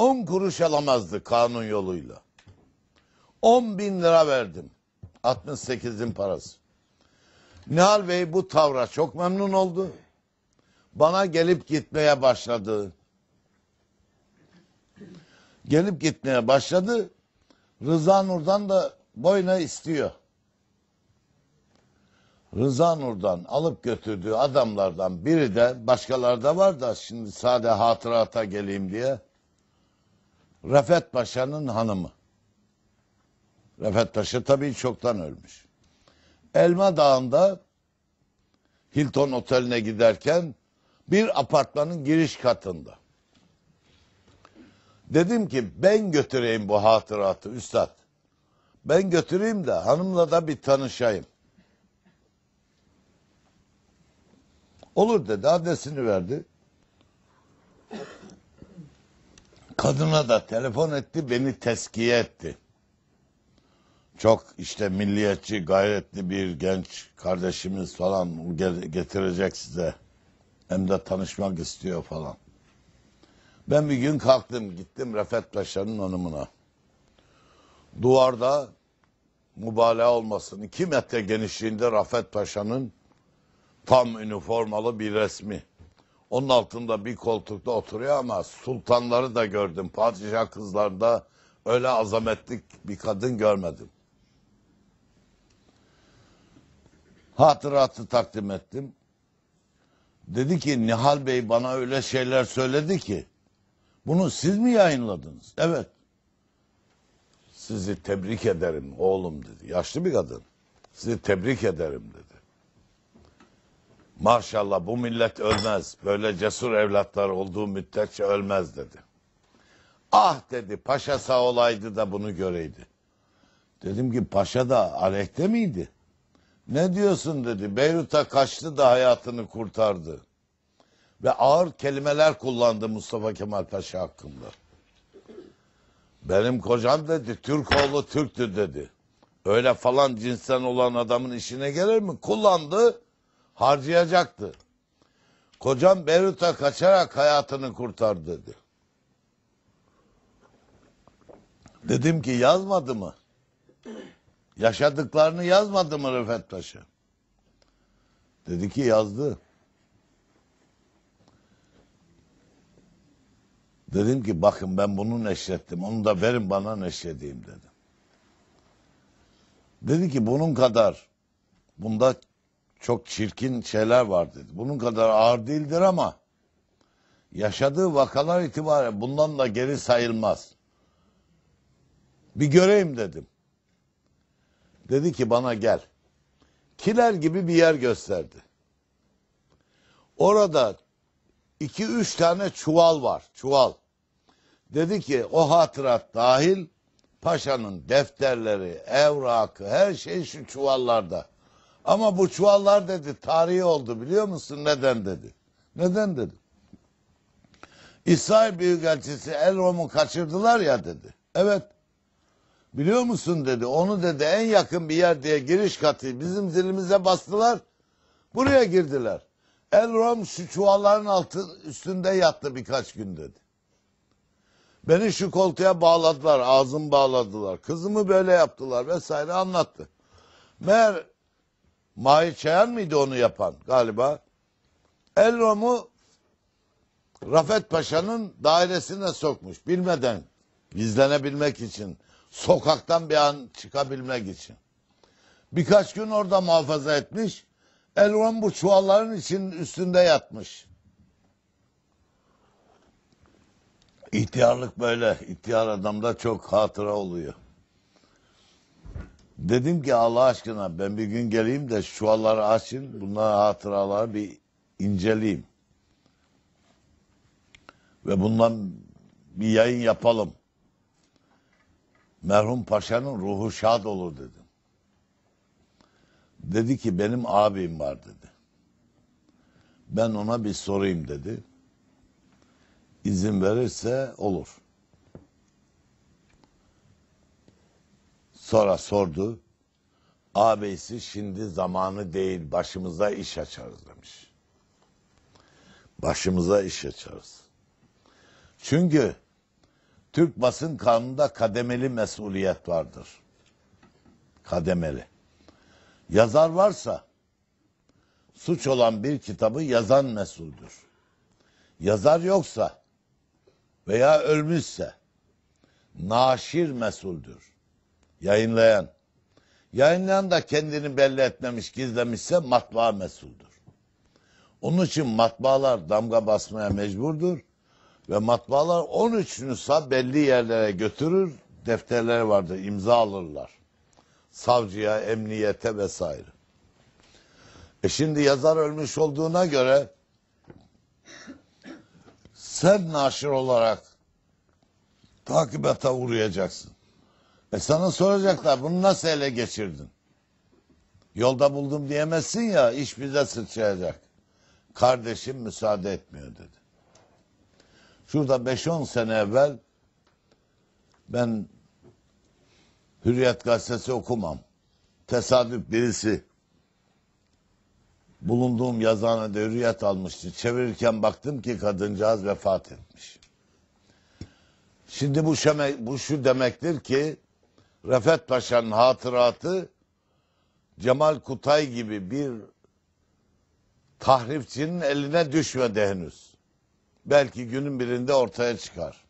10 kuruş alamazdı kanun yoluyla. 10 bin lira verdim. 68'in parası. Nihal Bey bu tavra çok memnun oldu. Bana gelip gitmeye başladı. Gelip gitmeye başladı. Rıza Nur'dan da boyuna istiyor. Rıza Nur'dan alıp götürdüğü adamlardan biri de başkaları da var da şimdi sade hatırata geleyim diye. Rafet Paşa'nın hanımı. Rafet Paşa tabii çoktan ölmüş. Elma Dağı'nda Hilton Oteli'ne giderken bir apartmanın giriş katında. Dedim ki ben götüreyim bu hatıratı üstad. Ben götüreyim de hanımla da bir tanışayım. Olur dedi adresini verdi. Kadına da telefon etti, beni teskiye etti. Çok işte milliyetçi, gayretli bir genç kardeşimiz falan getirecek size. Hem de tanışmak istiyor falan. Ben bir gün kalktım, gittim Refet Paşa'nın hanımına. Duvarda mübalağa olmasın. iki metre genişliğinde Rafet Paşa'nın tam üniformalı bir resmi. Onun altında bir koltukta oturuyor ama sultanları da gördüm. Padişah kızlarda öyle azametlik bir kadın görmedim. Hatıratı takdim ettim. Dedi ki Nihal Bey bana öyle şeyler söyledi ki. Bunu siz mi yayınladınız? Evet. Sizi tebrik ederim oğlum dedi. Yaşlı bir kadın. Sizi tebrik ederim dedi. Maşallah bu millet ölmez. Böyle cesur evlatlar olduğu müddetçe ölmez dedi. Ah dedi paşa sağ olaydı da bunu göreydi. Dedim ki paşa da aleyhte miydi? Ne diyorsun dedi. Beyrut'a kaçtı da hayatını kurtardı. Ve ağır kelimeler kullandı Mustafa Kemal Paşa hakkında. Benim kocam dedi Türk oğlu Türk'tü dedi. Öyle falan cinsten olan adamın işine gelir mi? Kullandı harcayacaktı. Kocam Beyrut'a kaçarak hayatını kurtardı dedi. Dedim ki yazmadı mı? Yaşadıklarını yazmadı mı Rıfet Paşa? Dedi ki yazdı. Dedim ki bakın ben bunu neşrettim. Onu da verin bana neşredeyim dedim. Dedi ki bunun kadar bunda çok çirkin şeyler var dedi. Bunun kadar ağır değildir ama yaşadığı vakalar itibariyle bundan da geri sayılmaz. Bir göreyim dedim. Dedi ki bana gel. Kiler gibi bir yer gösterdi. Orada iki üç tane çuval var. Çuval. Dedi ki o hatırat dahil paşanın defterleri, evrakı, her şey şu çuvallarda. Ama bu çuvallar dedi tarihi oldu biliyor musun neden dedi. Neden dedi. İsrail Büyükelçisi Rom'u kaçırdılar ya dedi. Evet. Biliyor musun dedi onu dedi en yakın bir yer diye giriş katı bizim zilimize bastılar. Buraya girdiler. Elrom şu çuvalların altı, üstünde yattı birkaç gün dedi. Beni şu koltuğa bağladılar, ağzımı bağladılar, kızımı böyle yaptılar vesaire anlattı. Meğer Mahir Çayan mıydı onu yapan galiba? Elrom'u Rafet Paşa'nın dairesine sokmuş bilmeden gizlenebilmek için sokaktan bir an çıkabilmek için. Birkaç gün orada muhafaza etmiş. Elvan bu çuvalların için üstünde yatmış. İhtiyarlık böyle. İhtiyar adamda çok hatıra oluyor. Dedim ki Allah aşkına ben bir gün geleyim de şu çuvalları açın. bunlar hatıraları bir inceleyeyim. Ve bundan bir yayın yapalım. Merhum Paşa'nın ruhu şad olur dedim. Dedi ki benim abim var dedi. Ben ona bir sorayım dedi. İzin verirse olur. Sonra sordu. Ağabeysi şimdi zamanı değil başımıza iş açarız demiş. Başımıza iş açarız. Çünkü Türk basın kanununda kademeli mesuliyet vardır. Kademeli. Yazar varsa suç olan bir kitabı yazan mesuldür. Yazar yoksa veya ölmüşse naşir mesuldür. Yayınlayan. Yayınlayan da kendini belli etmemiş, gizlemişse matbaa mesuldür. Onun için matbaalar damga basmaya mecburdur. Ve matbaalar 13 nüsa belli yerlere götürür, defterleri vardır, imza alırlar. Savcıya, emniyete vesaire. E şimdi yazar ölmüş olduğuna göre sen naşir olarak takibata uğrayacaksın. E sana soracaklar bunu nasıl ele geçirdin? Yolda buldum diyemezsin ya iş bize sıçrayacak. Kardeşim müsaade etmiyor dedi. Şurada 5-10 sene evvel ben Hürriyet Gazetesi okumam. Tesadüf birisi bulunduğum yazıhanede hürriyet almıştı. Çevirirken baktım ki kadıncağız vefat etmiş. Şimdi bu, şeme, bu şu demektir ki Refet Paşa'nın hatıratı Cemal Kutay gibi bir tahripçinin eline düşmedi henüz. Belki günün birinde ortaya çıkar.